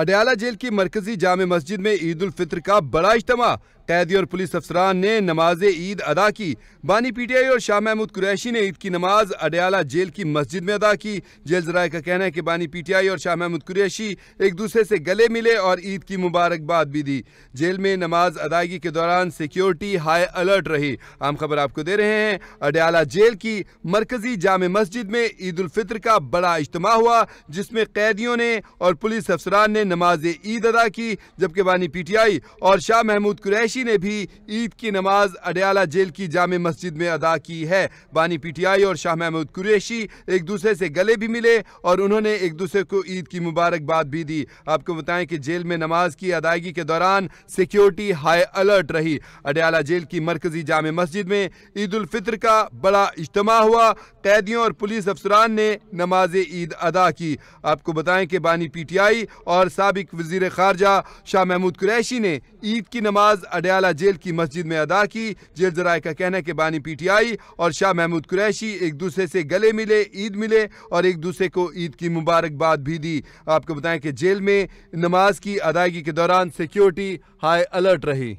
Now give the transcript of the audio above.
Adiala jail की मरकजी जाम मस्जिद में ईद उल फित्र का बड़ा इज्तम कैदी और पुलिस अफसरान ने नमाज ईद अदा की बानी पीटीआई और शाह महमूद कुरैशी ने ईद की नमाज अडयाला जेल की मस्जिद में अदा की जेल जराये का कहना है कि बानी पीटीआई और शाह महमूद कुरैशी एक दूसरे से गले मिले और ईद की मुबारकबाद भी दी जेल में नमाज अदायगी के दौरान सिक्योरिटी हाई अलर्ट रही आम खबर आपको दे रहे हैं अडयाला जेल की मरकजी जाम मस्जिद में ईद उलफितर का बड़ा इज्तम हुआ जिसमें कैदियों ने और पुलिस अफसरान ने नमाज ईद अदा की जबकि बानी पीटीआई और शाह महमूद कुरैशी कुरैशी ने भी ईद की नमाज अडयाला जेल की जाम मस्जिद में अदा की है बानी पीटीआई और शाह महमूद कुरैशी एक दूसरे से गले भी मिले और उन्होंने एक दूसरे को ईद की मुबारकबाद भी दी आपको बताएं कि जेल में नमाज की अदायगी के दौरान सिक्योरिटी हाई अलर्ट रही अडयाला जेल की मरकजी जाम मस्जिद में ईद फित्र का बड़ा इज्तम हुआ कैदियों और पुलिस अफसरान ने नमाज ईद अदा की आपको बताएं कि बानी पीटीआई और सबक वजीर खारजा शाह महमूद कुरैशी ने ईद की नमाज पटियाला जेल की मस्जिद में अदा की जेल जराय का कहना है की बानी पीटीआई और शाह महमूद कुरैशी एक दूसरे से गले मिले ईद मिले और एक दूसरे को ईद की मुबारकबाद भी दी आपको बताएं कि जेल में नमाज की अदायगी के दौरान सिक्योरिटी हाई अलर्ट रही